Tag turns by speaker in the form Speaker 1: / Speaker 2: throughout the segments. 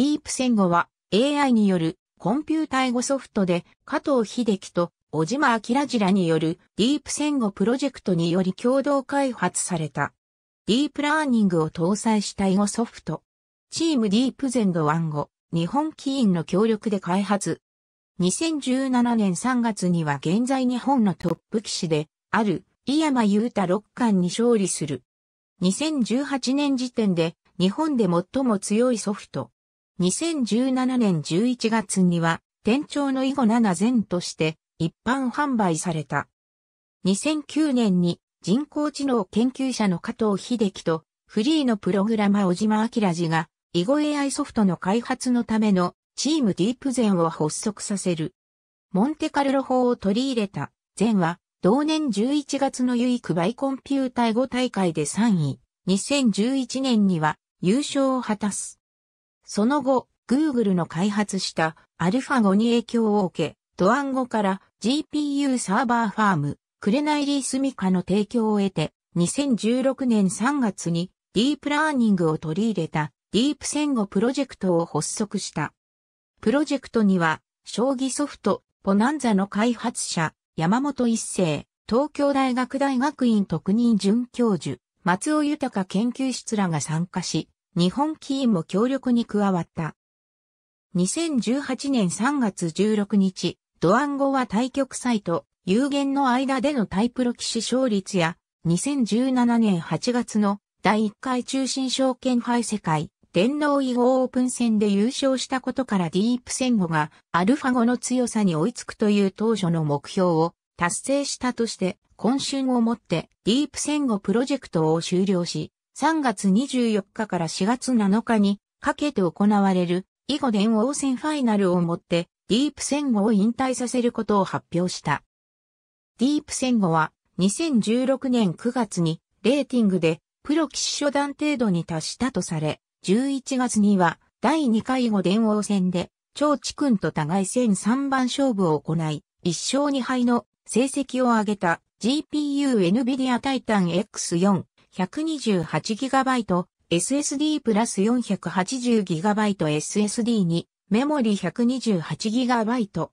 Speaker 1: ディープ戦後は AI によるコンピュータ英語ソフトで加藤秀樹と小島明次らによるディープ戦後プロジェクトにより共同開発された。ディープラーニングを搭載した英語ソフト。チームディープゼンド1語、日本起因の協力で開発。2017年3月には現在日本のトップ棋士である井山裕太六冠に勝利する。2018年時点で日本で最も強いソフト。2017年11月には、店長の囲碁7禅として一般販売された。2009年に人工知能研究者の加藤秀樹とフリーのプログラマー小島明氏が囲碁 AI ソフトの開発のためのチームディープ禅を発足させる。モンテカルロ法を取り入れた禅は同年11月のユイクバイコンピュータ囲碁大会で3位。2011年には優勝を果たす。その後、Google の開発したアルファ a に影響を受け、ドアンゴから GPU サーバーファーム、クレナイリースミカの提供を得て、2016年3月にディープラーニングを取り入れたディープ戦後プロジェクトを発足した。プロジェクトには、将棋ソフト、ポナンザの開発者、山本一世、東京大学大学院特任准教授、松尾豊研究室らが参加し、日本キーも協力に加わった。2018年3月16日、ドアンゴは対局祭と有限の間でのタイプロ騎士勝率や、2017年8月の第1回中心証券杯世界電脳囲碁オープン戦で優勝したことからディープ戦後がアルファ語の強さに追いつくという当初の目標を達成したとして、今春をもってディープ戦後プロジェクトを終了し、3月24日から4月7日にかけて行われる囲碁電王戦ファイナルをもってディープ戦後を引退させることを発表した。ディープ戦後は2016年9月にレーティングでプロ騎士初段程度に達したとされ、11月には第2回囲碁電王戦で超地君と互い戦3番勝負を行い、1勝2敗の成績を挙げた GPU NVIDIA Titan X4 128GB、SSD プラス 480GB SSD に、メモリ 128GB。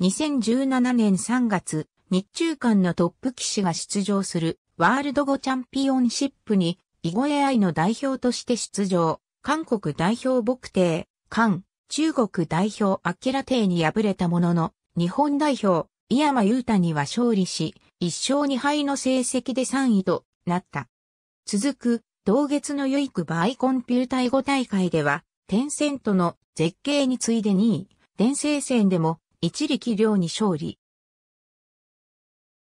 Speaker 1: 2017年3月、日中間のトップ騎士が出場するワールドゴチャンピオンシップに、囲碁 AI の代表として出場、韓国代表牧帝、韓、中国代表アキラ帝に敗れたものの、日本代表、井山裕太には勝利し、1勝2敗の成績で3位となった。続く、同月のユイクバイコンピュータイ語大会では、テンセントの絶景に次いで2位、電生戦でも一力量に勝利。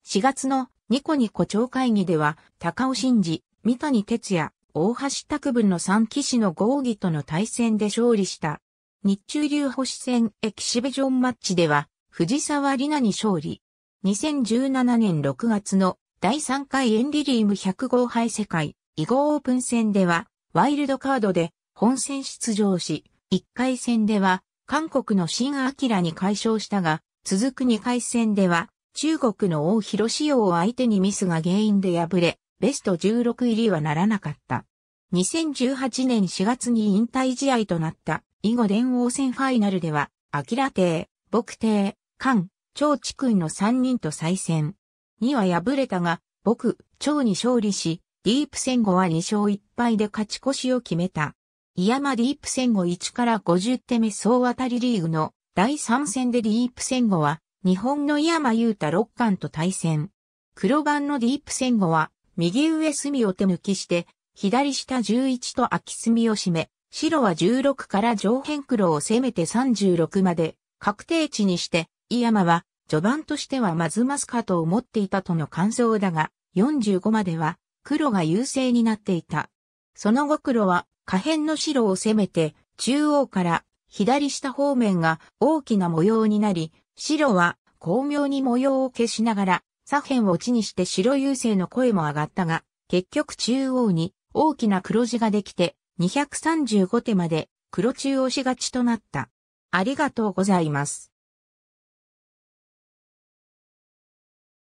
Speaker 1: 4月のニコニコ長会議では、高尾真治、三谷哲也、大橋拓文の3騎士の合議との対戦で勝利した。日中流星戦エキシビジョンマッチでは、藤沢里奈に勝利。2017年6月の第3回エンリリーム100号杯世界、囲碁オープン戦では、ワイルドカードで本戦出場し、1回戦では、韓国の新アキラに解消したが、続く2回戦では、中国の王広仕様を相手にミスが原因で敗れ、ベスト16入りはならなかった。2018年4月に引退試合となった囲碁電王戦ファイナルでは、アキラ帝、牧帝、韓、張地君の3人と再戦。には敗れたが、僕、蝶に勝利し、ディープ戦後は2勝1敗で勝ち越しを決めた。イヤマディープ戦後1から50手目総当たりリーグの第3戦でディープ戦後は、日本の井山ー太六冠と対戦。黒番のディープ戦後は、右上隅を手抜きして、左下11と空き隅を締め、白は16から上辺黒を攻めて36まで、確定値にして、ヤマは序盤としてはまずますかと思っていたとの感想だが、45までは黒が優勢になっていた。その後黒は下辺の白を攻めて、中央から左下方面が大きな模様になり、白は巧妙に模様を消しながら、左辺を地にして白優勢の声も上がったが、結局中央に大きな黒字ができて、235手まで黒中押し勝ちとなった。ありがとうございます。